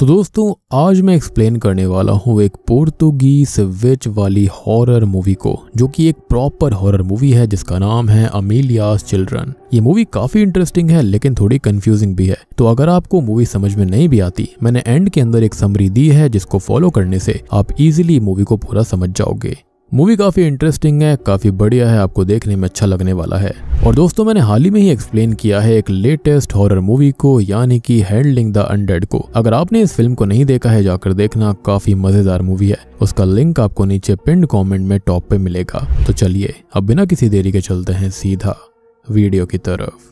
तो दोस्तों आज मैं एक्सप्लेन करने वाला हूँ एक पोर्तुगीज विच वाली हॉरर मूवी को जो कि एक प्रॉपर हॉरर मूवी है जिसका नाम है अमीलियास चिल्ड्रन ये मूवी काफी इंटरेस्टिंग है लेकिन थोड़ी कंफ्यूजिंग भी है तो अगर आपको मूवी समझ में नहीं भी आती मैंने एंड के अंदर एक समरी दी है जिसको फॉलो करने से आप इजिली मूवी को पूरा समझ जाओगे मूवी काफ़ी इंटरेस्टिंग है काफ़ी बढ़िया है आपको देखने में अच्छा लगने वाला है और दोस्तों मैंने हाल ही में ही एक्सप्लेन किया है एक लेटेस्ट हॉरर मूवी को यानी कि हैंडलिंग द अनडेड को अगर आपने इस फिल्म को नहीं देखा है जाकर देखना काफ़ी मज़ेदार मूवी है उसका लिंक आपको नीचे पिंड कॉमेंट में टॉप पे मिलेगा तो चलिए अब बिना किसी देरी के चलते हैं सीधा वीडियो की तरफ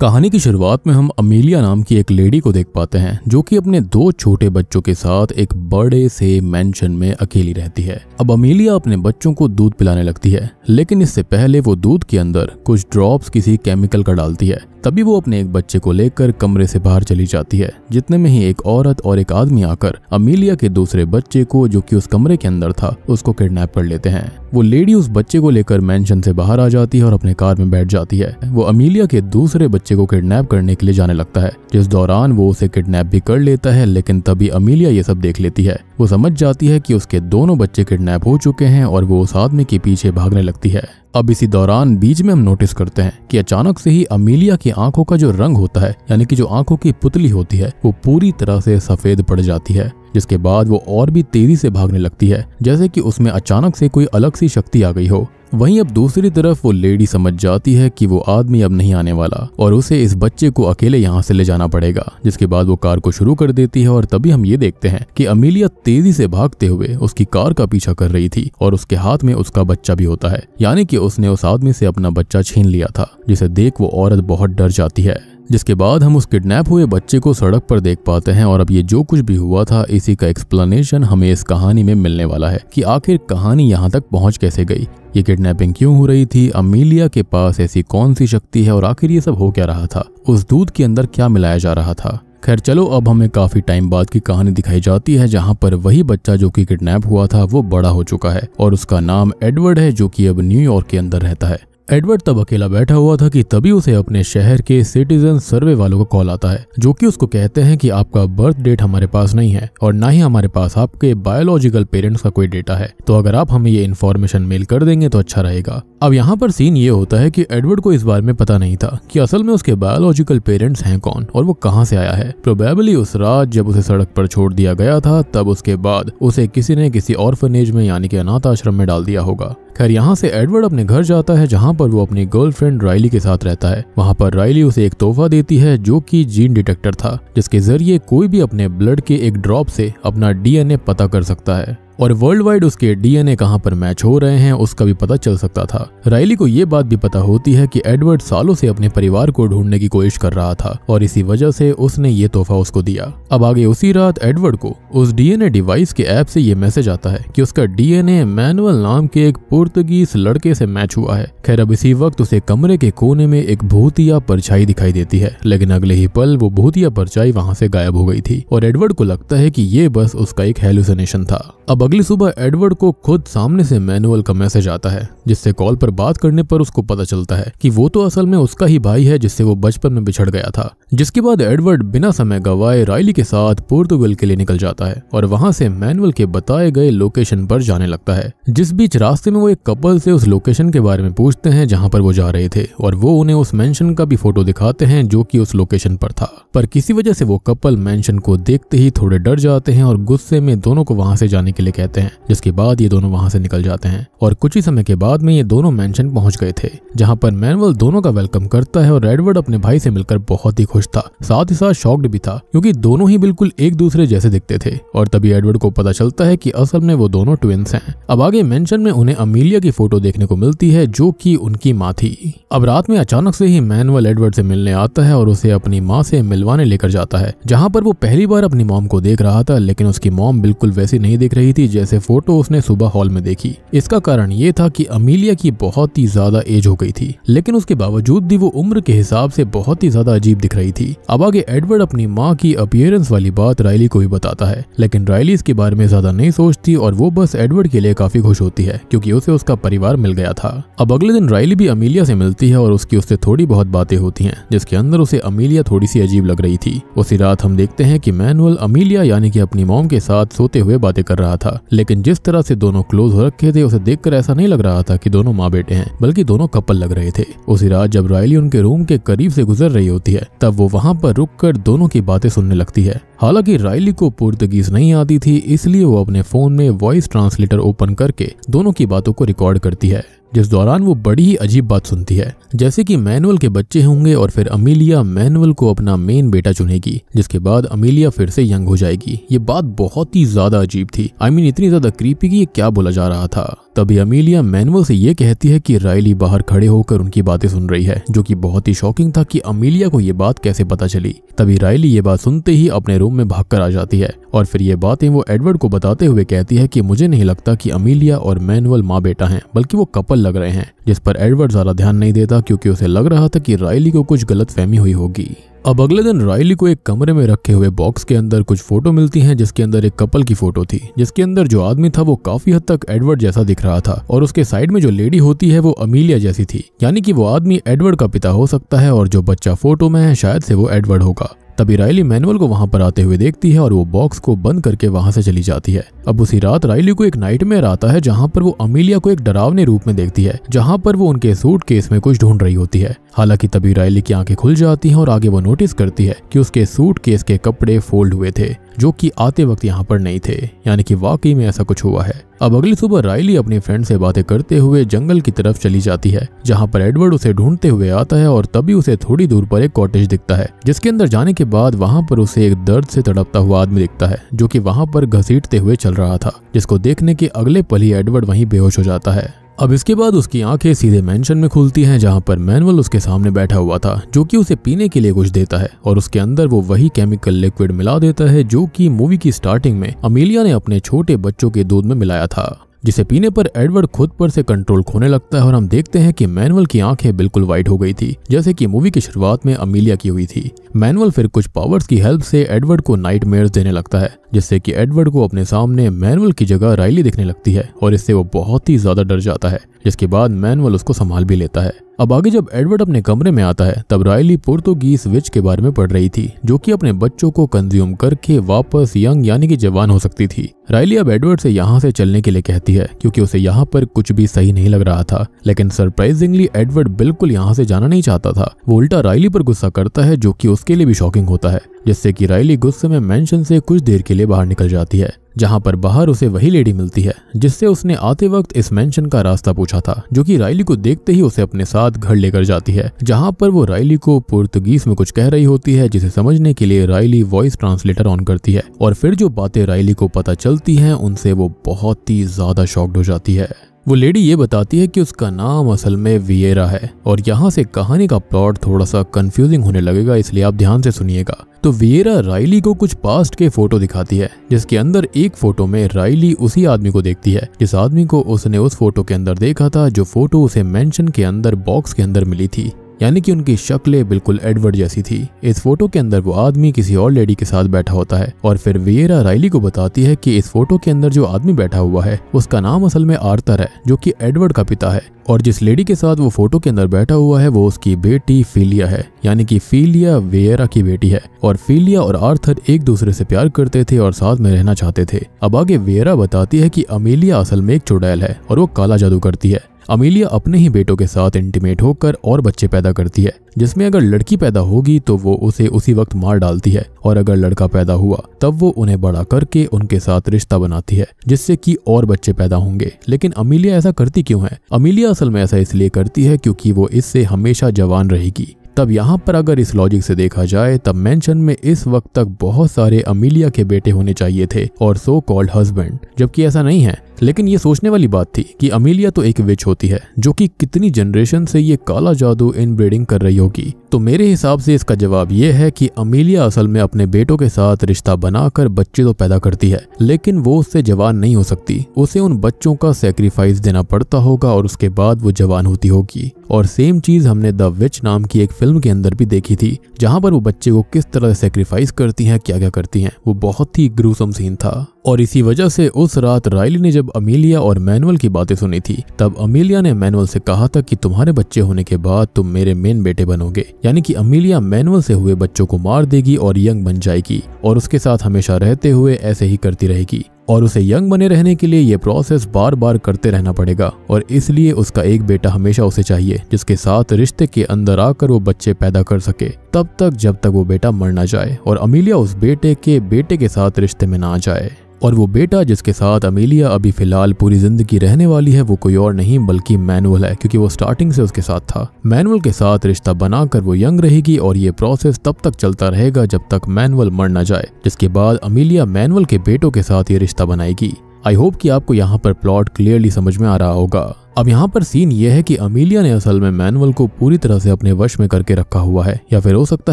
कहानी की शुरुआत में हम अमीलिया नाम की एक लेडी को देख पाते हैं जो कि अपने दो छोटे बच्चों के साथ एक बड़े से मेंशन में अकेली रहती है अब अमीलिया अपने बच्चों को दूध पिलाने लगती है लेकिन इससे पहले वो दूध के अंदर कुछ ड्रॉप्स किसी केमिकल का डालती है तभी वो अपने एक बच्चे को लेकर कमरे से बाहर चली जाती है जितने में ही एक औरत और एक आदमी आकर अमीलिया के दूसरे बच्चे को जो कि उस कमरे के अंदर था उसको किडनैप कर लेते हैं वो लेडी उस बच्चे को लेकर मेंशन से बाहर आ जाती है और अपने कार में बैठ जाती है वो अमीलिया के दूसरे बच्चे को किडनैप करने के लिए जाने लगता है जिस दौरान वो उसे किडनैप भी कर लेता है लेकिन तभी अमीलिया ये सब देख लेती है वो समझ जाती है कि उसके दोनों बच्चे किडनैप हो चुके हैं और वो उस आदमी के पीछे भागने लगती है अब इसी दौरान बीच में हम नोटिस करते हैं कि अचानक से ही अमीलिया की की आंखों का जो रंग होता है यानी कि जो आंखों की पुतली होती है वो पूरी तरह से सफेद पड़ जाती है जिसके बाद वो और भी तेजी से भागने लगती है जैसे कि उसमें अचानक से कोई अलग सी शक्ति आ गई हो वहीं अब दूसरी तरफ वो लेडी समझ जाती है कि वो आदमी अब नहीं आने वाला और उसे इस बच्चे को अकेले यहाँ से ले जाना पड़ेगा जिसके बाद वो कार को शुरू कर देती है और तभी हम ये देखते हैं कि अमीलिया तेजी से भागते हुए उसकी कार का पीछा कर रही थी और उसके हाथ में उसका बच्चा भी होता है यानी कि उसने उस आदमी से अपना बच्चा छीन लिया था जिसे देख वो औरत बहुत डर जाती है जिसके बाद हम उस किडनैप हुए बच्चे को सड़क पर देख पाते हैं और अब ये जो कुछ भी हुआ था इसी का एक्सप्लेनेशन हमें इस कहानी में मिलने वाला है कि आखिर कहानी यहाँ तक पहुँच कैसे गई ये किडनैपिंग क्यों हो रही थी अमीलिया के पास ऐसी कौन सी शक्ति है और आखिर ये सब हो क्या रहा था उस दूध के अंदर क्या मिलाया जा रहा था खैर चलो अब हमें काफी टाइम बाद की कहानी दिखाई जाती है जहाँ पर वही बच्चा जो कि किडनैप हुआ था वो बड़ा हो चुका है और उसका नाम एडवर्ड है जो कि अब न्यूयॉर्क के अंदर रहता है एडवर्ड तब अकेला बैठा हुआ था कि तभी उसे अपने शहर के सिटीजन सर्वे वालों का कॉल आता है जो कि उसको कहते हैं कि आपका बर्थ डेट हमारे पास नहीं है और ना ही हमारे पास आपके बायोलॉजिकल पेरेंट्स का कोई डेटा है तो अगर आप हमें ये इन्फॉर्मेशन मेल कर देंगे तो अच्छा रहेगा अब यहाँ पर सीन ये होता है की एडवर्ड को इस बारे में पता नहीं था की असल में उसके बायोलॉजिकल पेरेंट्स है कौन और वो कहाँ से आया है प्रोबेबली उस रात जब उसे सड़क पर छोड़ दिया गया था तब उसके बाद उसे किसी ने किसी ऑर्फनेज में यानी कि अनाथ आश्रम में डाल दिया होगा खैर यहाँ से एडवर्ड अपने घर जाता है जहाँ पर वो अपनी गर्लफ्रेंड रायली के साथ रहता है वहाँ पर रायली उसे एक तोहफा देती है जो कि जीन डिटेक्टर था जिसके जरिए कोई भी अपने ब्लड के एक ड्रॉप से अपना डीएनए पता कर सकता है और वर्ल्ड वाइड उसके डीएनए कहां पर मैच हो रहे हैं उसका भी पता चल सकता था राइली को ये बात भी पता होती है कि एडवर्ड सालों से अपने परिवार को ढूंढने की कोशिश कर रहा था और इसी वजह से उसने ये तोहफा उसको दिया अब आगे उसी रात एडवर्ड को उस डीएनए डिवाइस के ऐप से ये मैसेज आता है की उसका डीएनए मैनुअल नाम के एक पुर्तगीज लड़के से मैच हुआ है खैर अब इसी वक्त उसे कमरे के कोने में एक भूतिया परछाई दिखाई देती है लेकिन अगले ही पल वो भूतिया परछाई वहां से गायब हो गई थी और एडवर्ड को लगता है कि ये बस उसका एक हेलुसनेशन था अब अगली सुबह एडवर्ड को खुद सामने से मैनुअल का मैसेज आता है जिससे कॉल पर बात करने पर उसको पता चलता है कि वो तो असल में उसका ही भाई है जिससे वो बचपन में बिछड़ गया था जिसके बाद एडवर्ड बिना समय गवाए रायली के साथ पोर्तुगल के लिए निकल जाता है और वहां से मैनुअल के बताए गए लोकेशन पर जाने लगता है जिस बीच रास्ते में वो एक कपल से उस लोकेशन के बारे में पूछते हैं जहाँ पर वो जा रहे थे और वो उन्हें उस मैंशन का भी फोटो दिखाते हैं जो की उस लोकेशन पर था पर किसी वजह से वो कपल मैंशन को देखते ही थोड़े डर जाते हैं और गुस्से में दोनों को वहां से जाने के लिए कहते हैं जिसके बाद ये दोनों वहाँ से निकल जाते हैं और कुछ ही समय के बाद में ये दोनों मैंशन पहुंच गए थे जहाँ पर मैनुअल दोनों का वेलकम करता है और रेडवर्ड अपने भाई से मिलकर बहुत ही खुश था साथ ही साथ शॉक्ड भी था क्योंकि दोनों ही बिल्कुल एक दूसरे जैसे दिखते थे और तभी एडवर्ड को पता चलता है की असल में वो दोनों ट्विंस है अब आगे मैंशन में उन्हें अमीलिया की फोटो देखने को मिलती है जो की उनकी माँ थी अब रात में अचानक से ही मैनुअल एडवर्ड से मिलने आता है और उसे अपनी माँ से मिलवाने लेकर जाता है जहाँ पर वो पहली बार अपनी मॉम को देख रहा था लेकिन उसकी मॉम बिल्कुल वैसी नहीं दिख रही थी जैसे फोटो उसने सुबह हॉल में देखी इसका कारण ये था कि अमीलिया की बहुत ही ज्यादा एज हो गई थी लेकिन उसके बावजूद भी वो उम्र के हिसाब से बहुत ही ज्यादा अजीब दिख रही थी अब आगे एडवर्ड अपनी माँ की अपियरेंस वाली बात रायली को ही बताता है लेकिन रायली इसके बारे में ज्यादा नहीं सोचती और वो बस एडवर्ड के लिए काफी खुश होती है क्यूँकी उसे उसका परिवार मिल गया था अब अगले दिन रायली भी अमीलिया से मिलती है और उसकी उससे थोड़ी बहुत बातें होती है जिसके अंदर उसे अमीलिया थोड़ी सी अजीब लग रही थी उसी रात हम देखते हैं कि मैनुअल अमीलिया यानी कि अपनी मोम के साथ सोते हुए बातें कर रहा था था लेकिन जिस तरह से दोनों क्लोज हो रखे थे उसे देखकर ऐसा नहीं लग रहा था कि दोनों माँ बेटे हैं बल्कि दोनों कपल लग रहे थे उसी रात जब रायली उनके रूम के करीब से गुजर रही होती है तब वो वहाँ पर रुक दोनों की बातें सुनने लगती है हालांकि रायली को पुर्तगीज नहीं आती थी इसलिए वो अपने फोन में वॉइस ट्रांसलेटर ओपन करके दोनों की बातों को रिकॉर्ड करती है जिस दौरान वो बड़ी ही अजीब बात सुनती है जैसे कि मैनुअल के बच्चे होंगे और फिर अमीलिया मैनुअल को अपना मेन बेटा चुनेगी जिसके बाद अमीलिया फिर से यंग हो जाएगी ये बात बहुत ही ज्यादा अजीब थी आई I मीन mean, इतनी ज्यादा क्रीपी की ये क्या बोला जा रहा था तभी अमीलिया मैनुअल से ये कहती है कि रायली बाहर खड़े होकर उनकी बातें सुन रही है जो कि बहुत ही शॉकिंग था कि अमीलिया को ये बात कैसे पता चली तभी रायली ये बात सुनते ही अपने रूम में भाग आ जाती है और फिर ये बातें वो एडवर्ड को बताते हुए कहती है की मुझे नहीं लगता की अमीलिया और मैनुअल माँ बेटा है बल्कि वो कपल लग रहे हैं जिस पर एडवर्ड ज्यादा ध्यान नहीं देता क्यूँकी उसे लग रहा था की रायली को कुछ गलत फहमी हुई होगी अब अगले दिन रायली को एक कमरे में रखे हुए बॉक्स के अंदर कुछ फोटो मिलती हैं जिसके अंदर एक कपल की फोटो थी जिसके अंदर जो आदमी था वो काफी हद तक एडवर्ड जैसा दिख रहा था और उसके साइड में जो लेडी होती है वो अमीलिया जैसी थी यानी कि वो आदमी एडवर्ड का पिता हो सकता है और जो बच्चा फोटो में है शायद से वो एडवर्ड होगा तभी रायली मैनुअल को वहां पर आते हुए देखती है और वो बॉक्स को बंद करके वहां से चली जाती है अब उसी रात रायली को एक नाइट आता है जहां पर वो अमीलिया को एक डरावने रूप में देखती है जहां पर वो उनके सूट केस में कुछ ढूंढ रही होती है हालांकि तभी रायली की आंखें खुल जाती हैं और आगे वो नोटिस करती है कि उसके सूट केस के कपड़े फोल्ड हुए थे जो कि आते वक्त यहाँ पर नहीं थे यानी कि वाकई में ऐसा कुछ हुआ है अब अगली सुबह रायली अपनी फ्रेंड से बातें करते हुए जंगल की तरफ चली जाती है जहाँ पर एडवर्ड उसे ढूंढते हुए आता है और तभी उसे थोड़ी दूर पर एक कॉटेज दिखता है जिसके अंदर जाने के बाद वहां पर उसे एक दर्द से तड़पता हुआ आदमी दिखता है जो कि वहां पर घसीटते हुए चल रहा था जिसको देखने के अगले पल ही एडवर्ड वहीं बेहोश हो जाता है अब इसके बाद उसकी आंखें सीधे मेंशन में खुलती हैं जहां पर मैनुअल उसके सामने बैठा हुआ था जो कि उसे पीने के लिए कुछ देता है और उसके अंदर वो वही केमिकल लिक्विड मिला देता है जो कि मूवी की स्टार्टिंग में अमीलिया ने अपने छोटे बच्चों के दूध में मिलाया था जिसे पीने पर एडवर्ड खुद पर से कंट्रोल खोने लगता है और हम देखते हैं कि मैनुअल की आंखें बिल्कुल वाइट हो गई थी जैसे कि मूवी की शुरुआत में अमीलिया की हुई थी मैनुअल फिर कुछ पावर्स की हेल्प से एडवर्ड को नाइट देने लगता है जिससे कि एडवर्ड को अपने सामने मैनुअल की जगह रायली दिखने लगती है और इससे वो बहुत ही ज्यादा डर जाता है जिसके बाद मैनुअल उसको संभाल भी लेता है अब आगे जब एडवर्ड अपने कमरे में आता है तब रायली पोर्तुगीज विच के बारे में पढ़ रही थी जो कि अपने बच्चों को कंज्यूम करके वापस यंग यानी कि जवान हो सकती थी रायली अब एडवर्ड से यहाँ से चलने के लिए कहती है क्योंकि उसे यहाँ पर कुछ भी सही नहीं लग रहा था लेकिन सरप्राइजिंगली एडवर्ड बिल्कुल यहाँ से जाना नहीं चाहता था वो उल्टा रायली पर गुस्सा करता है जो कि उसके लिए भी शॉकिंग होता है जिससे कि रायली गुस्से में मेंशन से कुछ देर के लिए बाहर निकल जाती है जहाँ पर बाहर उसे वही लेडी मिलती है जिससे उसने आते वक्त इस मेंशन का रास्ता पूछा था जो कि रायली को देखते ही उसे अपने साथ घर लेकर जाती है जहाँ पर वो रायली को पुर्तगीज में कुछ कह रही होती है जिसे समझने के लिए रायली वॉइस ट्रांसलेटर ऑन करती है और फिर जो बातें रायली को पता चलती बोलती हैं उनसे वो बहुत ही ज्यादा शॉक्ड हो जाती है वो लेडी ये बताती है कि उसका नाम असल में वियरा है और यहाँ से कहानी का प्लॉट थोड़ा सा कंफ्यूजिंग होने लगेगा इसलिए आप ध्यान से सुनिएगा तो वियरा राइली को कुछ पास्ट के फोटो दिखाती है जिसके अंदर एक फोटो में राइली उसी आदमी को देखती है जिस आदमी को उसने उस फोटो के अंदर देखा था जो फोटो उसे मेंशन के अंदर बॉक्स के अंदर मिली थी यानी कि उनकी शक्लें बिल्कुल एडवर्ड जैसी थी इस फोटो के अंदर वो आदमी किसी और लेडी के साथ बैठा होता है और फिर वियरा राइली को बताती है कि इस फोटो के अंदर जो आदमी बैठा हुआ है उसका नाम असल में आर्थर है जो कि एडवर्ड का पिता है और जिस लेडी के साथ वो फोटो के अंदर बैठा हुआ है वो उसकी बेटी फीलिया है यानी कि फीलिया वेयरा की बेटी है और फीलिया और आर्थर एक दूसरे से प्यार करते थे और साथ में रहना चाहते थे अब आगे वेयरा बताती है कि अमेलिया असल में एक चुड़ैल है और वो काला जादू करती है अमीलिया अपने ही बेटों के साथ इंटीमेट होकर और बच्चे पैदा करती है जिसमें अगर लड़की पैदा होगी तो वो उसे उसी वक्त मार डालती है और अगर लड़का पैदा हुआ तब वो उन्हें बड़ा करके उनके साथ रिश्ता बनाती है जिससे कि और बच्चे पैदा होंगे लेकिन अमीलिया ऐसा करती क्यों है अमीलिया असल में ऐसा इसलिए करती है क्योंकि वो इससे हमेशा जवान रहेगी तब यहाँ पर अगर इस लॉजिक से देखा जाए तब मेंशन में इस वक्त तक बहुत सारे अमीलिया के बेटे होने चाहिए थे और सो कॉल्ड हस्बैंड जबकि ऐसा नहीं है लेकिन ये सोचने वाली बात थी कि अमीलिया तो एक विच होती है जो कि कितनी जनरेशन से ये काला जादू इन ब्रीडिंग कर रही होगी तो मेरे हिसाब से इसका जवाब ये है कि अमीलिया असल में अपने बेटों के साथ रिश्ता बनाकर बच्चे तो पैदा करती है लेकिन वो उससे जवान नहीं हो सकती उसे उन बच्चों का सेक्रीफाइस देना पड़ता होगा और उसके बाद वो जवान होती होगी और सेम चीज हमने द विच नाम की एक फिल्म के अंदर भी देखी थी जहाँ पर वो बच्चे को किस तरह सेक्रीफाइस करती है क्या क्या करती है वो बहुत ही ग्रूसम सीन था और इसी वजह से उस रात राइली ने जब अमीलिया और मैनुअल की बातें सुनी थी तब अमीलिया ने मैनुअल से कहा था कि तुम्हारे बच्चे होने के बाद तुम मेरे मेन बेटे बनोगे यानी कि अमीलिया मैनुअल से हुए बच्चों को मार देगी और यंग बन जाएगी और उसके साथ हमेशा रहते हुए ऐसे ही करती रहेगी और उसे यंग बने रहने के लिए ये प्रोसेस बार बार करते रहना पड़ेगा और इसलिए उसका एक बेटा हमेशा उसे चाहिए जिसके साथ रिश्ते के अंदर आकर वो बच्चे पैदा कर सके तब तक जब तक वो बेटा मर ना जाए और अमीलिया उस बेटे के बेटे के साथ रिश्ते में ना जाए और वो बेटा जिसके साथ अमेलिया अभी फिलहाल पूरी जिंदगी रहने वाली है वो कोई और नहीं बल्कि मैनुअल है क्योंकि वो स्टार्टिंग से उसके साथ था मैनुअल के साथ रिश्ता बनाकर वो यंग रहेगी और ये प्रोसेस तब तक चलता रहेगा जब तक मैनुअल मर न जाए जिसके बाद अमेलिया मैनुअल के बेटों के साथ ये रिश्ता बनाएगी आई होप कि आपको यहाँ पर प्लॉट क्लियरली समझ में आ रहा होगा अब यहाँ पर सीन ये है कि अमीलिया ने असल में मैनुअल को पूरी तरह से अपने वश में करके रखा हुआ है या फिर हो सकता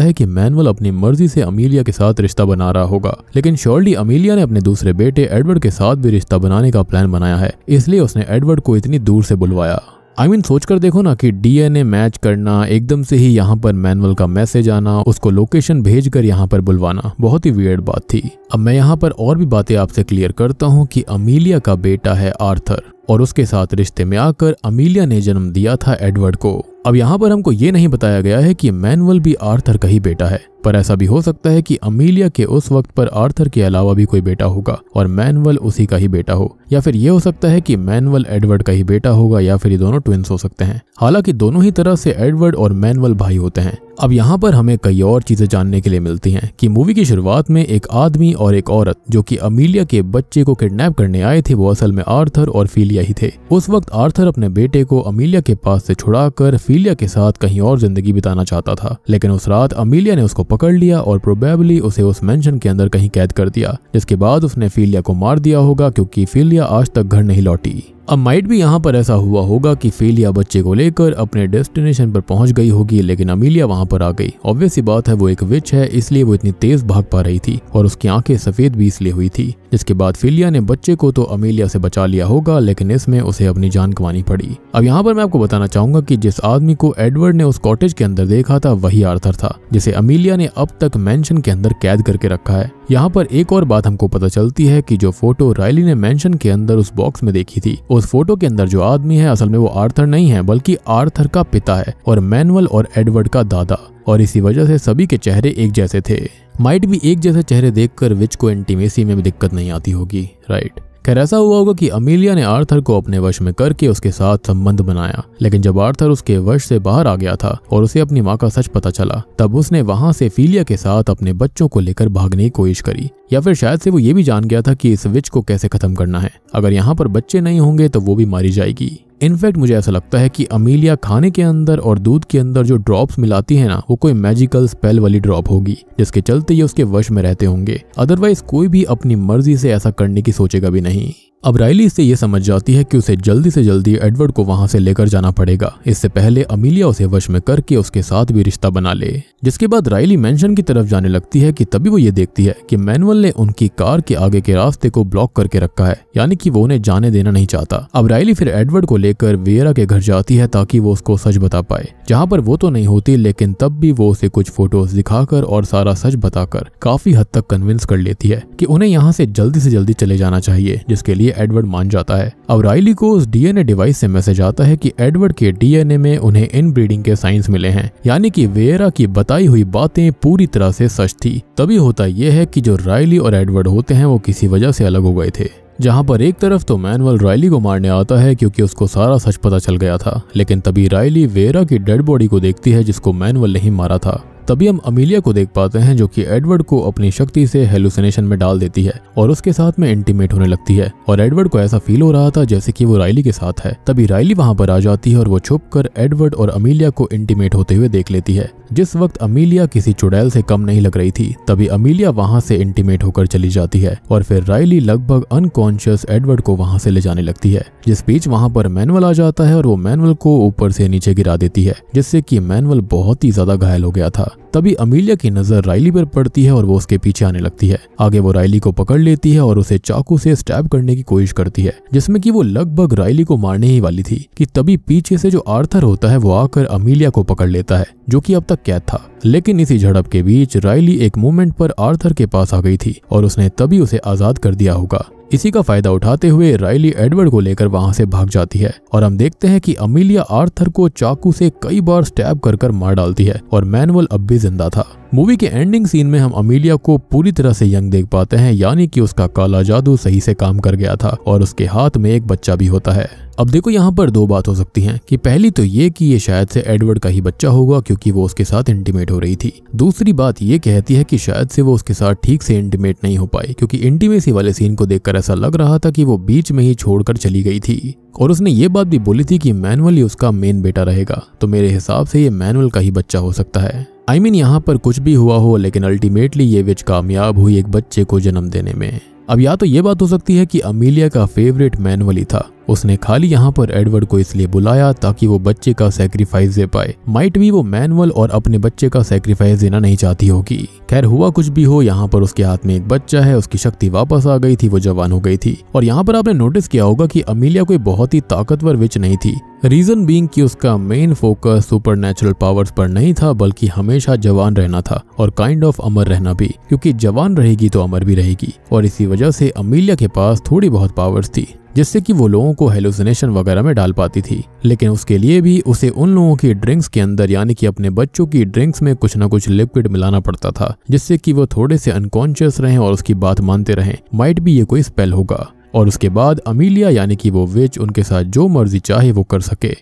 है कि मैनुअल अपनी मर्जी से अमीलिया के साथ रिश्ता बना रहा होगा लेकिन श्योरली अमीलिया ने अपने दूसरे बेटे एडवर्ड के साथ भी रिश्ता बनाने का प्लान बनाया है इसलिए उसने एडवर्ड को इतनी दूर से बुलवाया आई मीन सोच कर देखो ना कि डीएनए मैच करना एकदम से ही यहाँ पर मैनुअल का मैसेज आना उसको लोकेशन भेज कर यहाँ पर बुलवाना बहुत ही वियर्ड बात थी अब मैं यहाँ पर और भी बातें आपसे क्लियर करता हूँ कि अमीलिया का बेटा है आर्थर और उसके साथ रिश्ते में आकर अमीलिया ने जन्म दिया था एडवर्ड को अब यहाँ पर हमको ये नहीं बताया गया है कि मैनुअल भी आर्थर का ही बेटा है पर ऐसा भी हो सकता है कि अमीलिया के उस वक्त पर आर्थर के अलावा भी कोई बेटा होगा और मैनुअल उसी का ही बेटा हो या फिर ये हो सकता है कि मैनुअल एडवर्ड का ही बेटा होगा या फिर ये दोनों ट्विंस हो सकते हैं हालांकि दोनों ही तरह से एडवर्ड और मैनुअल भाई होते हैं अब यहाँ पर हमें कई और चीज़ें जानने के लिए मिलती हैं कि मूवी की शुरुआत में एक आदमी और एक औरत जो कि अमीलिया के बच्चे को किडनैप करने आए थे वो असल में आर्थर और फीलिया ही थे उस वक्त आर्थर अपने बेटे को अमीलिया के पास से छुड़ाकर फीलिया के साथ कहीं और जिंदगी बिताना चाहता था लेकिन उस रात अमीलिया ने उसको पकड़ लिया और प्रोबेबली उसे उस मेंशन के अंदर कहीं कैद कर दिया जिसके बाद उसने फीलिया को मार दिया होगा क्योंकि फीलिया आज तक घर नहीं लौटी अब माइट भी यहाँ पर ऐसा हुआ होगा कि फेलिया बच्चे को लेकर अपने डेस्टिनेशन पर पहुंच गई होगी लेकिन अमीलिया वहां पर आ गई ऑब्वियस ही बात है वो एक विच है इसलिए वो इतनी तेज भाग पा रही थी और उसकी आंखें सफेद भी इसलिए हुई थी जिसके बाद फेलिया ने बच्चे को तो अमीलिया से बचा लिया होगा लेकिन इसमें उसे अपनी जान गंवानी पड़ी अब यहाँ पर मैं आपको बताना चाहूंगा की जिस आदमी को एडवर्ड ने उस कॉटेज के अंदर देखा था वही आर्थर था जिसे अमीलिया ने अब तक मैंशन के अंदर कैद करके रखा है यहाँ पर एक और बात हमको पता चलती है कि जो फोटो रायली ने मेंशन के अंदर उस बॉक्स में देखी थी उस फोटो के अंदर जो आदमी है असल में वो आर्थर नहीं है बल्कि आर्थर का पिता है और मैनुअल और एडवर्ड का दादा और इसी वजह से सभी के चेहरे एक जैसे थे माइट भी एक जैसे चेहरे देखकर विच को एंटीमेसी में भी दिक्कत नहीं आती होगी राइट खैर ऐसा हुआ होगा कि अमीलिया ने आर्थर को अपने वश में करके उसके साथ संबंध बनाया लेकिन जब आर्थर उसके वश से बाहर आ गया था और उसे अपनी माँ का सच पता चला तब उसने वहाँ से फीलिया के साथ अपने बच्चों को लेकर भागने की कोशिश करी या फिर शायद से वो ये भी जान गया था कि इस विच को कैसे खत्म करना है अगर यहाँ पर बच्चे नहीं होंगे तो वो भी मारी जाएगी इनफैक्ट मुझे ऐसा लगता है कि अमीलिया खाने के अंदर और दूध के अंदर जो ड्रॉप्स मिलाती है ना वो कोई मैजिकल स्पेल वाली ड्रॉप होगी जिसके चलते ये उसके वश में रहते होंगे अदरवाइज कोई भी अपनी मर्जी से ऐसा करने की सोचेगा भी नहीं अब रायली इससे ये समझ जाती है कि उसे जल्दी से जल्दी एडवर्ड को वहां से लेकर जाना पड़ेगा इससे पहले अमीलिया उसे वश में करके उसके साथ भी रिश्ता बना ले जिसके बाद रायली मेंशन की तरफ जाने लगती है कि तभी वो ये देखती है कि मैनुअल ने उनकी कार के आगे के रास्ते को ब्लॉक करके रखा है यानी कि वो उन्हें जाने देना नहीं चाहता अब रायली फिर एडवर्ड को लेकर वेरा के घर जाती है ताकि वो उसको सच बता पाए जहाँ पर वो तो नहीं होती लेकिन तब भी वो उसे कुछ फोटोज दिखाकर और सारा सच बताकर काफी हद तक कन्विंस कर लेती है की उन्हें यहाँ से जल्दी से जल्दी चले जाना चाहिए जिसके लिए लिए एडवर्ड मान जाता है अब राइली को उस डीएनए डिवाइस से मैसेज आता है कि एडवर्ड के डीएनए में उन्हें इन ब्रीडिंग के साइंस मिले हैं यानी कि वेरा की बताई हुई बातें पूरी तरह से सच थी तभी होता यह है कि जो राइली और एडवर्ड होते हैं वो किसी वजह से अलग हो गए थे जहाँ पर एक तरफ तो मैनुअल रायली को मारने आता है क्योंकि उसको सारा सच पता चल गया था लेकिन तभी रायली वेरा की डेड बॉडी को देखती है जिसको मैनुअल नहीं मारा था तभी हम अमीलिया को देख पाते हैं जो कि एडवर्ड को अपनी शक्ति से हेलुसिनेशन में डाल देती है और उसके साथ में इंटीमेट होने लगती है और एडवर्ड को ऐसा फील हो रहा था जैसे कि वो रायली के साथ है तभी रायली वहां पर आ जाती है और वो छुप कर एडवर्ड और अमीलिया को इंटीमेट होते हुए देख लेती है जिस वक्त अमीलिया किसी चुड़ैल से कम नहीं लग रही थी तभी अमीलिया वहां से इंटीमेट होकर चली जाती है और फिर रायली लगभग अनकॉन्शियस एडवर्ड को वहां से ले जाने लगती है जिस बीच वहां पर मैनुअल आ जाता है और वो मैनुअल को ऊपर से नीचे गिरा देती है जिससे कि मैनुअल बहुत ही ज्यादा घायल हो गया था तभी अमीलिया की नजर राइली पर पड़ती है और वो उसके पीछे आने लगती है आगे वो राइली को पकड़ लेती है और उसे चाकू से स्टैब करने की कोशिश करती है जिसमें कि वो लगभग राइली को मारने ही वाली थी कि तभी पीछे से जो आर्थर होता है वो आकर अमीलिया को पकड़ लेता है जो कि अब तक कैद था लेकिन इसी झड़प के बीच राइली एक मोमेंट पर आर्थर के पास आ गई थी और उसने तभी उसे आजाद कर दिया होगा इसी का फायदा उठाते हुए राइली एडवर्ड को लेकर वहां से भाग जाती है और हम देखते हैं कि अमीलिया आर्थर को चाकू से कई बार स्टैब कर कर मार डालती है और मैनुअल अब भी जिंदा था मूवी के एंडिंग सीन में हम अमीलिया को पूरी तरह से यंग देख पाते हैं यानी कि उसका काला जादू सही से काम कर गया था और उसके हाथ में एक बच्चा भी होता है अब देखो यहाँ पर दो बात हो सकती है कि पहली तो ये कि ये शायद से एडवर्ड का ही बच्चा होगा क्योंकि वो उसके साथ इंटीमेट हो रही थी दूसरी बात ये कहती है कि शायद से वो उसके साथ ठीक से इंटीमेट नहीं हो पाई क्योंकि इंटीमेसी वाले सीन को देखकर ऐसा लग रहा था कि वो बीच में ही छोड़कर चली गई थी और उसने ये बात भी बोली थी कि मैनुअल ही उसका मेन बेटा रहेगा तो मेरे हिसाब से ये मैनुअल का ही बच्चा हो सकता है आई I मीन mean, यहाँ पर कुछ भी हुआ हो लेकिन अल्टीमेटली ये विच कामयाब हुई एक बच्चे को जन्म देने में अब या तो ये बात हो सकती है कि अमीलिया का फेवरेट मैनुअली था उसने खाली यहाँ पर एडवर्ड को इसलिए बुलाया ताकि वो बच्चे का सेक्रीफाइस दे पाए माइट भी वो मैनुअल और अपने बच्चे का सेक्रीफाइस देना नहीं चाहती होगी खैर हुआ कुछ भी हो यहाँ पर उसके हाथ में एक बच्चा है उसकी शक्ति वापस आ गई थी वो जवान हो गई थी और यहाँ पर आपने नोटिस किया होगा कि अमीलिया कोई बहुत ही ताकतवर विच नहीं थी रीजन बींग की उसका main focus supernatural powers पर नहीं था बल्कि हमेशा जवान रहना था और काइंड ऑफ अमर रहना भी क्योंकि जवान रहेगी तो अमर भी रहेगी और इसी वजह से अमीलिया के पास थोड़ी बहुत पावर्स थी जिससे कि वो लोगों को हेलुसिनेशन वगैरह में डाल पाती थी लेकिन उसके लिए भी उसे उन लोगों की ड्रिंक्स के अंदर यानी कि अपने बच्चों की ड्रिंक्स में कुछ न कुछ लिक्विड मिलाना पड़ता था जिससे कि वो थोड़े से अनकॉन्शियस रहें और उसकी बात मानते रहें माइट भी ये कोई स्पेल होगा और उसके बाद अमीलिया यानी कि वो विच उनके साथ जो मर्जी चाहे वो कर सके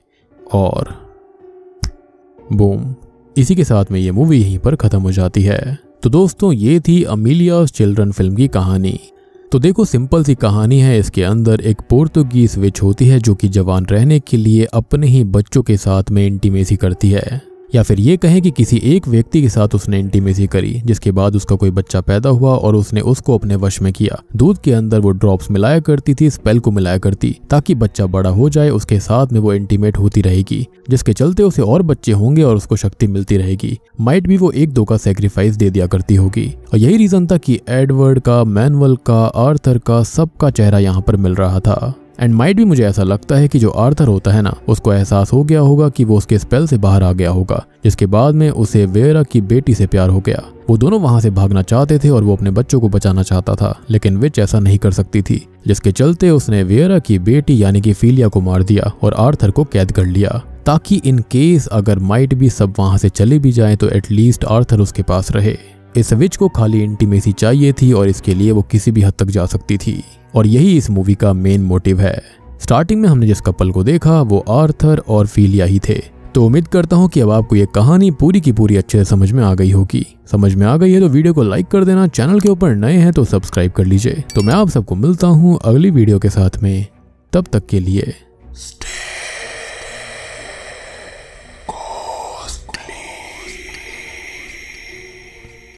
और बूम इसी के साथ में ये मूवी यहीं पर खत्म हो जाती है तो दोस्तों ये थी अमीलिया चिल्ड्रन फिल्म की कहानी तो देखो सिंपल सी कहानी है इसके अंदर एक पोर्तुगीज विच होती है जो कि जवान रहने के लिए अपने ही बच्चों के साथ में इंटीमेसी करती है या फिर ये कहें कि किसी एक व्यक्ति के साथ उसने इंटीमेसी करी जिसके बाद उसका कोई बच्चा पैदा हुआ और उसने उसको अपने वश में किया दूध के अंदर वो ड्रॉप्स मिलाया करती थी स्पेल को मिलाया करती ताकि बच्चा बड़ा हो जाए उसके साथ में वो इंटीमेट होती रहेगी जिसके चलते उसे और बच्चे होंगे और उसको शक्ति मिलती रहेगी माइट भी वो एक दो का सेक्रीफाइस दे दिया करती होगी और यही रीजन था कि एडवर्ड का मैनवल का आर्थर का सबका चेहरा यहाँ पर मिल रहा था एंड माइट भी मुझे ऐसा लगता है कि जो आर्थर होता है ना उसको एहसास हो गया होगा कि वो उसके स्पेल से बाहर आ गया होगा जिसके बाद में उसे वेरा की बेटी से प्यार हो गया वो दोनों वहां से भागना चाहते थे और वो अपने बच्चों को बचाना चाहता था लेकिन विच ऐसा नहीं कर सकती थी जिसके चलते उसने वेरा की बेटी यानी कि फीलिया को मार दिया और आर्थर को कैद कर लिया ताकि इन केस अगर माइट भी सब वहां से चले भी जाए तो एटलीस्ट आर्थर उसके पास रहे इस विच को खाली इंटीमेसी चाहिए थी और इसके लिए वो किसी भी हद तक जा सकती थी और यही इस मूवी का मेन मोटिव है स्टार्टिंग में हमने जिस कपल को देखा वो आर्थर और फीलिया ही थे तो उम्मीद करता हूँ कि अब आपको ये कहानी पूरी की पूरी अच्छे से समझ में आ गई होगी समझ में आ गई है तो वीडियो को लाइक कर देना चैनल के ऊपर नए हैं तो सब्सक्राइब कर लीजिए तो मैं आप सबको मिलता हूँ अगली वीडियो के साथ में तब तक के लिए Stay.